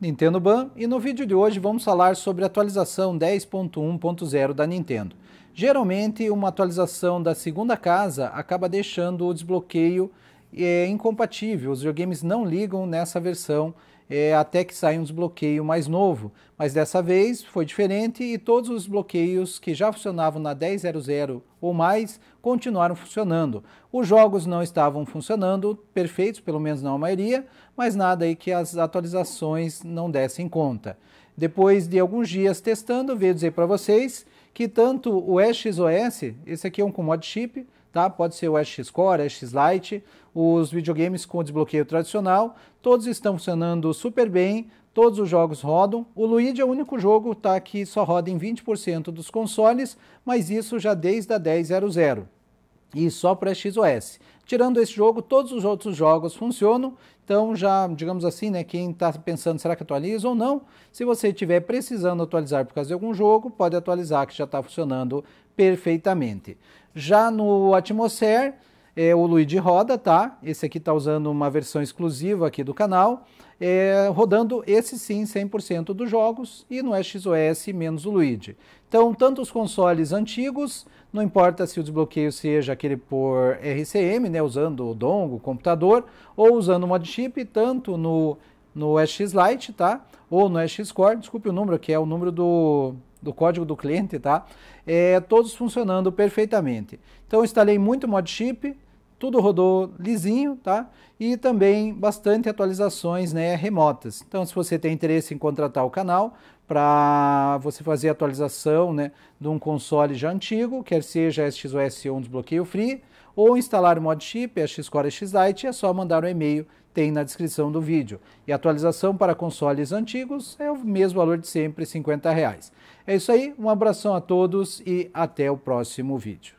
Nintendo Ban e no vídeo de hoje vamos falar sobre a atualização 10.1.0 da Nintendo. Geralmente, uma atualização da segunda casa acaba deixando o desbloqueio é incompatível, os videogames não ligam nessa versão é, até que saia um desbloqueio mais novo. Mas dessa vez foi diferente e todos os bloqueios que já funcionavam na 10.00 ou mais continuaram funcionando. Os jogos não estavam funcionando, perfeitos, pelo menos não a maioria, mas nada aí que as atualizações não dessem conta. Depois de alguns dias testando, veio dizer para vocês que tanto o XOS, esse aqui é um com mod chip, tá? Pode ser o SX Core, SX Lite, os videogames com desbloqueio tradicional, todos estão funcionando super bem, todos os jogos rodam. O Luigi é o único jogo tá, que só roda em 20% dos consoles, mas isso já desde a 10.00 e só para XOS. Tirando esse jogo, todos os outros jogos funcionam. Então, já, digamos assim, né, quem está pensando será que atualiza ou não, se você estiver precisando atualizar por causa de algum jogo, pode atualizar que já está funcionando perfeitamente. Já no Atmosphere, é o Luigi roda, tá? Esse aqui está usando uma versão exclusiva aqui do canal, é, rodando esse sim 100% dos jogos e no XOS menos o Luigi. Então, tanto os consoles antigos, não importa se o desbloqueio seja aquele por RCM, né, usando o Dongo, o computador, ou usando o mod chip, tanto no no EX Lite, tá? Ou no SX Core, desculpe o número, que é o número do, do código do cliente, tá? É, todos funcionando perfeitamente. Então, instalei muito mod chip, tudo rodou lisinho, tá? E também bastante atualizações né, remotas. Então, se você tem interesse em contratar o canal para você fazer atualização né, de um console já antigo, quer seja SXOS ou um desbloqueio free, ou instalar o mod chip, a Xcore Lite, é só mandar um e-mail, tem na descrição do vídeo. E atualização para consoles antigos é o mesmo valor de sempre, R$ Reais. É isso aí, um abração a todos e até o próximo vídeo.